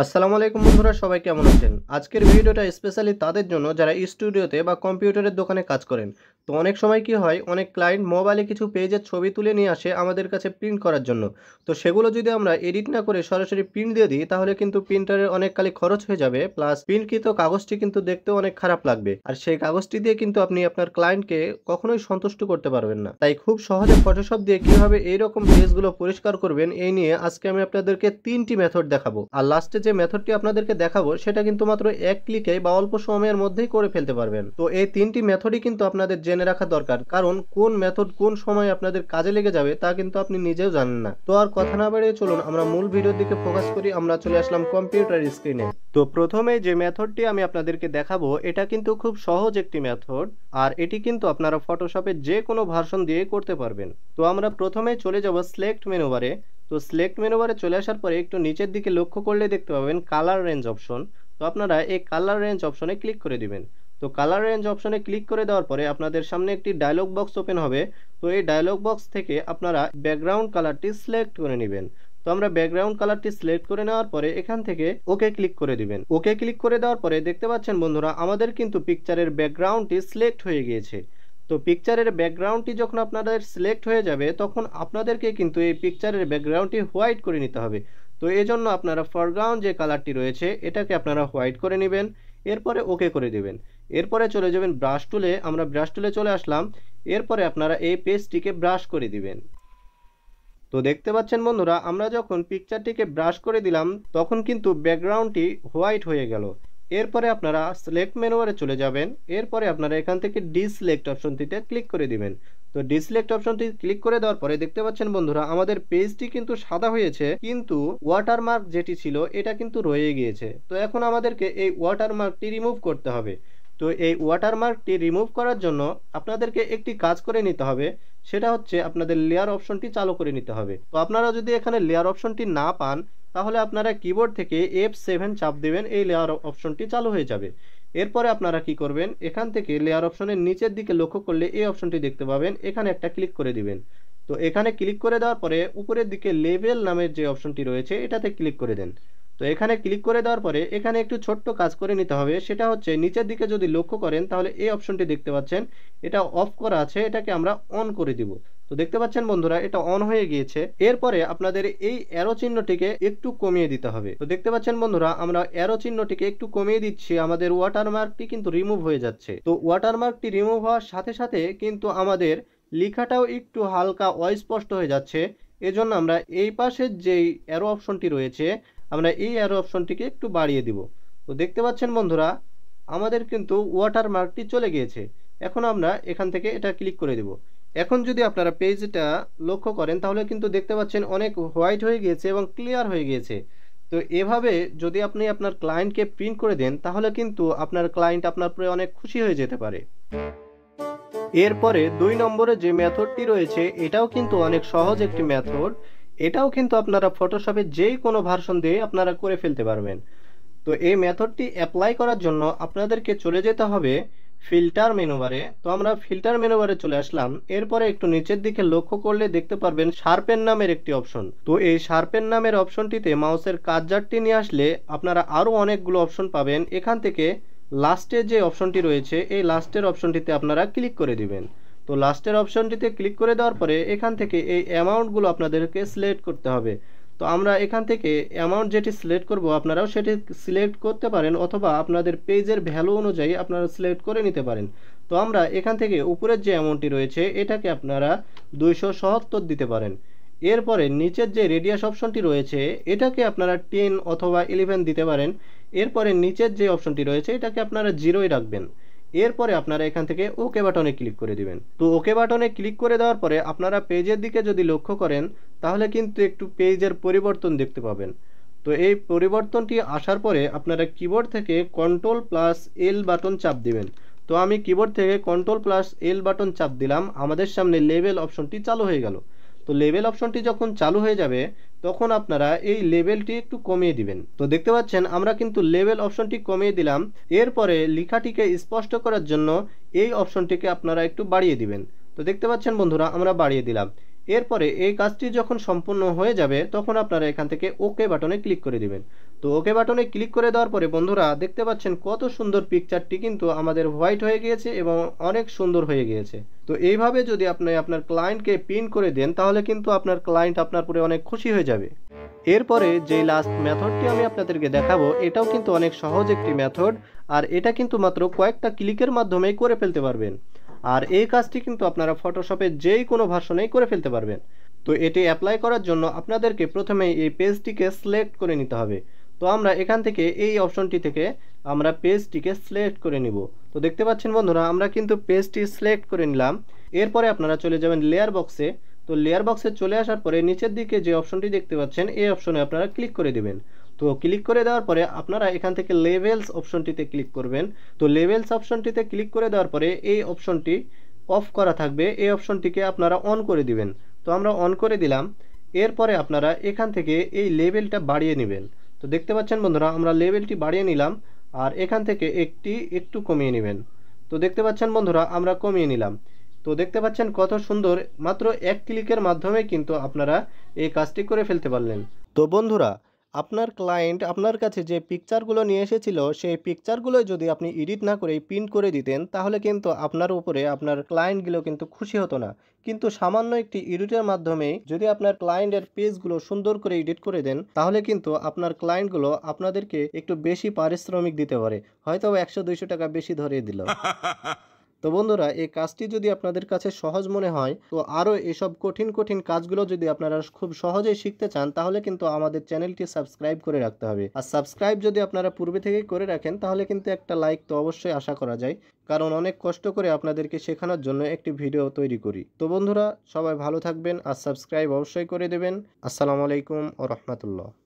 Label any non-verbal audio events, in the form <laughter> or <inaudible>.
আসসালামু আলাইকুম বন্ধুরা সবাই কেমন আছেন আজকের ভিডিওটা স্পেশালি তাদের জন্য যারা স্টুডিওতে বা কম্পিউটারের দোকানে কাজ করেন তো অনেক সময় কি হয় অনেক ক্লায়েন্ট মোবাইলে কিছু পেজের ছবি তুলে নিয়ে আসে আমাদের কাছে প্রিন্ট করার জন্য তো সেগুলো যদি আমরা এডিট না করে সরাসরি প্রিন্ট দিয়ে দিই তাহলে কিন্তু প্রিন্টারের অনেককালে খরচ হয়ে যাবে প্লাস প্রিন্টকৃত কাগজটি কিন্তু দেখতে অনেক খারাপ লাগবে আর সেই কাগজটি দিয়ে কিন্তু আপনি আপনার ক্লায়েন্টকে কখনোই সন্তুষ্ট করতে পারবেন না তাই খুব সহজে ফটোশপ দিয়ে কিভাবে এইরকম পেজগুলো পরিষ্কার করবেন এই নিয়ে আজকে আমি আপনাদেরকে তিনটি মেথড দেখাবো আর লাস্টে যে মেথডটি আপনাদেরকে দেখাবো সেটা কিন্তু মাত্র এক ক্লিকে বা অল্প সময়ের মধ্যেই করে ফেলতে পারবেন তো এই তিনটি মেথডই কিন্তু আপনাদের যে জেনে রাখা দরকার কারণ কোন মেথড কোন সময় আপনাদের কাজে লেগে যাবে তা কিন্তু আপনি নিজেও জানেন না তো আর কথা না বাড়িয়ে চলুন আমরা মূল ভিডিওর দিকে ফোকাস করি আমরা চলে আসলাম কম্পিউটার স্ক্রিনে তো প্রথমে যে মেথডটি আমি আপনাদেরকে দেখাবো এটা কিন্তু খুব সহজ একটি মেথড আর এটি কিন্তু আপনারা ফটোশপে যে কোনো ভার্সন দিয়ে করতে পারবেন তো আমরা প্রথমে চলে যাব সিলেক্ট মেনুবারে তো সিলেক্ট মেনুবারে চলে আসার পরে একটু নিচের দিকে লক্ষ্য করলে দেখতে পাবেন কালার রেঞ্জ অপশন তো আপনারা এই কালার রেঞ্জ অপশনে ক্লিক করে দিবেন তো কালার রেঞ্জ অপশনে ক্লিক করে দেওয়ার পরে আপনাদের সামনে একটি ডায়লগ বক্স ওপেন হবে তো এই ডায়লগ বক্স থেকে আপনারা ব্যাকগ্রাউন্ড কালারটি সিলেক্ট করে নেবেন তো আমরা ব্যাকগ্রাউন্ড কালারটি সিলেক্ট করে নেওয়ার পরে এখান থেকে ওকে ক্লিক করে দিবেন ওকে ক্লিক করে দেওয়ার পরে দেখতে পাচ্ছেন বন্ধুরা আমাদের কিন্তু পিকচারের ব্যাকগ্রাউন্ডটি সিলেক্ট হয়ে গিয়েছে তো পিকচারের ব্যাকগ্রাউন্ডটি যখন আপনাদের সিলেক্ট হয়ে যাবে তখন আপনাদেরকে কিন্তু এই পিকচারের ব্যাকগ্রাউন্ডটি হোয়াইট করে নিতে হবে তো এজন্য আপনারা ফরগ্রাউন্ড যে কালারটি রয়েছে এটাকে আপনারা হোয়াইট করে নেবেন এরপরে ওকে করে দেবেন এরপরে চলে যাবেন ব্রাশ টুলে আমরা ব্রাশ টুলে চলে আসলাম এরপরে আপনারা এই পেজটিকে ব্রাশ করে দিবেন তো দেখতে পাচ্ছেন বন্ধুরা আমরা যখন পিকচারটিকে ব্রাশ করে দিলাম তখন কিন্তু ব্যাকগ্রাউন্ডটি হোয়াইট হয়ে গেল এরপরে আপনারা সিলেক্ট মেনুয়ারে চলে যাবেন এরপরে আপনারা এখান থেকে ডিসলেক্ট অপশনটিতে ক্লিক করে দিবেন তো ডিসলেক্ট অপশনটি ক্লিক করে দেওয়ার পরে দেখতে পাচ্ছেন বন্ধুরা আমাদের পেজটি কিন্তু সাদা হয়েছে কিন্তু ওয়াটারমার্ক যেটি ছিল এটা কিন্তু রয়ে গিয়েছে তো এখন আমাদেরকে এই ওয়াটারমার্কটি রিমুভ করতে হবে তো এই ওয়াটারমার্কটি রিমুভ করার জন্য আপনাদেরকে একটি কাজ করে নিতে হবে সেটা হচ্ছে আপনাদের লেয়ার অপশনটি চালু করে নিতে হবে তো আপনারা যদি এখানে লেয়ার অপশনটি না পান তাহলে আপনারা কিবোর্ড থেকে এফ সেভেন চাপ দেবেন এই লেয়ার অপশনটি চালু হয়ে যাবে এরপরে আপনারা কি করবেন এখান থেকে লেয়ার অপশনের নিচের দিকে লক্ষ্য করলে এই অপশনটি দেখতে পাবেন এখানে একটা ক্লিক করে দিবেন তো এখানে ক্লিক করে দেওয়ার পরে উপরের দিকে লেভেল নামের যে অপশনটি রয়েছে এটাতে ক্লিক করে দেন তো এখানে ক্লিক করে দেওয়ার পরে এখানে একটু ছোট্ট কাজ করে নিতে হবে সেটা হচ্ছে নিচের দিকে যদি লক্ষ্য করেন তাহলে এই অপশনটি দেখতে পাচ্ছেন এটা অফ করা আছে এটাকে আমরা অন করে দিব তো দেখতে পাচ্ছেন বন্ধুরা এটা অন হয়ে গিয়েছে এরপরে আপনাদের এই অ্যারো চিহ্নটিকে একটু কমিয়ে দিতে হবে তো দেখতে পাচ্ছেন বন্ধুরা আমরা অ্যারো চিহ্নটিকে একটু কমিয়ে দিচ্ছি আমাদের ওয়াটারমার্কটি কিন্তু রিমুভ হয়ে যাচ্ছে তো ওয়াটারমার্কটি রিমুভ হওয়ার সাথে সাথে কিন্তু আমাদের লেখাটাও একটু হালকা অস্পষ্ট হয়ে যাচ্ছে এজন্য আমরা এই পাশের যেই অ্যারো অপশনটি রয়েছে আমরা এই অ্যারো অপশনটিকে একটু বাড়িয়ে দিব তো দেখতে পাচ্ছেন বন্ধুরা আমাদের কিন্তু ওয়াটার মার্কটি চলে গিয়েছে এখন আমরা এখান থেকে এটা ক্লিক করে দেব এখন যদি আপনারা পেজটা লক্ষ্য করেন তাহলে কিন্তু দেখতে পাচ্ছেন অনেক হোয়াইট হয়ে গিয়েছে এবং ক্লিয়ার হয়ে গিয়েছে তো এভাবে যদি আপনি আপনার ক্লায়েন্টকে প্রিন্ট করে দেন তাহলে কিন্তু আপনার ক্লায়েন্ট আপনার পরে অনেক খুশি হয়ে যেতে পারে এরপরে দুই নম্বরে যে মেথডটি রয়েছে এটাও কিন্তু অনেক সহজ একটি মেথড এটাও কিন্তু আপনারা ফটোশপে যে কোনো ভার্সন দিয়ে আপনারা করে ফেলতে পারবেন তো এই মেথডটি অ্যাপ্লাই করার জন্য আপনাদেরকে চলে যেতে হবে ফিল্টার মেনুবারে তো আমরা ফিল্টার মেনুবারে চলে আসলাম এরপরে একটু নিচের দিকে লক্ষ্য করলে দেখতে পারবেন শার্পেন নামের একটি অপশন তো এই শার্পেন নামের অপশনটিতে মাউসের কাজারটি নিয়ে আসলে আপনারা আরও অনেকগুলো অপশন পাবেন এখান থেকে লাস্টে যে অপশনটি রয়েছে এই লাস্টের অপশনটিতে আপনারা ক্লিক করে দিবেন তো লাস্টের অপশনটিতে ক্লিক করে দেওয়ার পরে এখান থেকে এই অ্যামাউন্টগুলো আপনাদেরকে সিলেক্ট করতে হবে তো আমরা এখান থেকে অ্যামাউন্ট যেটি সিলেক্ট করব আপনারাও সেটি সিলেক্ট করতে পারেন অথবা আপনাদের পেজের ভ্যালু অনুযায়ী আপনারা সিলেক্ট করে নিতে পারেন তো আমরা এখান থেকে উপরের যে অ্যামাউন্টটি রয়েছে এটাকে আপনারা দুইশো সহাত্তর দিতে পারেন এরপরে নিচের যে রেডিয়াস অপশনটি রয়েছে এটাকে আপনারা টেন অথবা ইলেভেন দিতে পারেন এরপরে নিচের যে অপশনটি রয়েছে এটাকে আপনারা জিরোই রাখবেন এরপরে আপনারা এখান থেকে ওকে বাটনে ক্লিক করে দিবেন তো ওকে বাটনে ক্লিক করে দেওয়ার পরে আপনারা পেজের দিকে যদি লক্ষ্য করেন তাহলে কিন্তু একটু পেজের পরিবর্তন দেখতে পাবেন তো এই পরিবর্তনটি আসার পরে আপনারা কিবোর্ড থেকে কন্ট্রোল প্লাস এল বাটন চাপ দিবেন তো আমি কিবোর্ড থেকে কন্ট্রোল প্লাস এল বাটন চাপ দিলাম আমাদের সামনে লেভেল অপশনটি চালু হয়ে গেল তো লেভেল অপশনটি যখন চালু হয়ে যাবে তখন আপনারা এই লেভেলটি একটু কমিয়ে দিবেন তো দেখতে পাচ্ছেন আমরা কিন্তু লেভেল অপশনটি কমিয়ে দিলাম এরপরে লেখাটিকে স্পষ্ট করার জন্য এই অপশনটিকে আপনারা একটু বাড়িয়ে দিবেন তো দেখতে পাচ্ছেন বন্ধুরা আমরা বাড়িয়ে দিলাম এরপরে এই কাজটি যখন সম্পূর্ণ হয়ে যাবে তখন আপনারা এখান থেকে ওকে বাটনে ক্লিক করে দিবেন তো ওকে বাটনে ক্লিক করে দেওয়ার পরে বন্ধুরা দেখতে পাচ্ছেন কত সুন্দর পিকচারটি কিন্তু আমাদের হোয়াইট হয়ে গিয়েছে এবং অনেক সুন্দর হয়ে গিয়েছে তো এইভাবে যদি আপনি আপনার ক্লায়েন্টকে পিন করে দেন তাহলে কিন্তু আপনার ক্লায়েন্ট আপনার পরে অনেক খুশি হয়ে যাবে এরপরে যে লাস্ট মেথডটি আমি আপনাদেরকে দেখাবো এটাও কিন্তু অনেক সহজ একটি মেথড আর এটা কিন্তু মাত্র কয়েকটা ক্লিকের মাধ্যমেই করে ফেলতে পারবেন আর এই কাজটি কিন্তু আপনারা ফটোশপে যেই কোনো ভার্সনেই করে ফেলতে পারবেন তো এটি অ্যাপ্লাই করার জন্য আপনাদেরকে প্রথমে এই পেজটিকে সিলেক্ট করে নিতে হবে তো আমরা এখান থেকে এই অপশনটি থেকে আমরা পেজটিকে সিলেক্ট করে নিব তো দেখতে পাচ্ছেন বন্ধুরা আমরা কিন্তু পেজটি সিলেক্ট করে নিলাম এরপরে আপনারা চলে যাবেন লেয়ার বক্সে তো লেয়ার বক্সে চলে আসার পরে নিচের দিকে যে অপশনটি দেখতে পাচ্ছেন এই অপশনে আপনারা ক্লিক করে দেবেন তো ক্লিক করে দেওয়ার পরে আপনারা এখান থেকে লেভেলস অপশনটিতে ক্লিক করবেন তো লেভেলস অপশনটিতে ক্লিক করে দেওয়ার পরে এই অপশনটি অফ করা থাকবে এই অপশনটিকে আপনারা অন করে দিবেন তো আমরা অন করে দিলাম এরপরে আপনারা এখান থেকে এই লেভেলটা বাড়িয়ে নেবেন তো দেখতে পাচ্ছেন বন্ধুরা আমরা লেভেলটি বাড়িয়ে নিলাম আর এখান থেকে একটি একটু কমিয়ে নেবেন তো দেখতে পাচ্ছেন বন্ধুরা আমরা কমিয়ে নিলাম তো দেখতে পাচ্ছেন কত সুন্দর মাত্র এক ক্লিকের মাধ্যমে কিন্তু আপনারা এই কাজটি করে ফেলতে পারলেন তো বন্ধুরা আপনার ক্লায়েন্ট আপনার কাছে যে পিকচারগুলো নিয়ে এসেছিল সেই পিকচারগুলো যদি আপনি এডিট না করে প্রিন্ট করে দিতেন তাহলে কিন্তু আপনার উপরে আপনার ক্লায়েন্টগুলো কিন্তু খুশি হতো না কিন্তু সামান্য একটি এডিটের মাধ্যমে যদি আপনার ক্লায়েন্টের পেজগুলো সুন্দর করে এডিট করে দেন তাহলে কিন্তু আপনার ক্লায়েন্টগুলো আপনাদেরকে একটু বেশি পারিশ্রমিক দিতে পারে হয়তো একশো দুইশো টাকা বেশি ধরে দিল <laughs> তো বন্ধুরা এই কাজটি যদি আপনাদের কাছে সহজ মনে হয় তো আরও এসব কঠিন কঠিন কাজগুলো যদি আপনারা খুব সহজেই শিখতে চান তাহলে কিন্তু আমাদের চ্যানেলটি সাবস্ক্রাইব করে রাখতে হবে আর সাবস্ক্রাইব যদি আপনারা পূর্বে থেকে করে রাখেন তাহলে কিন্তু একটা লাইক তো অবশ্যই আশা করা যায় কারণ অনেক কষ্ট করে আপনাদেরকে শেখানোর জন্য একটি ভিডিও তৈরি করি তো বন্ধুরা সবাই ভালো থাকবেন আর সাবস্ক্রাইব অবশ্যই করে দেবেন আসসালামু আলাইকুম ও রহমতুল্লাহ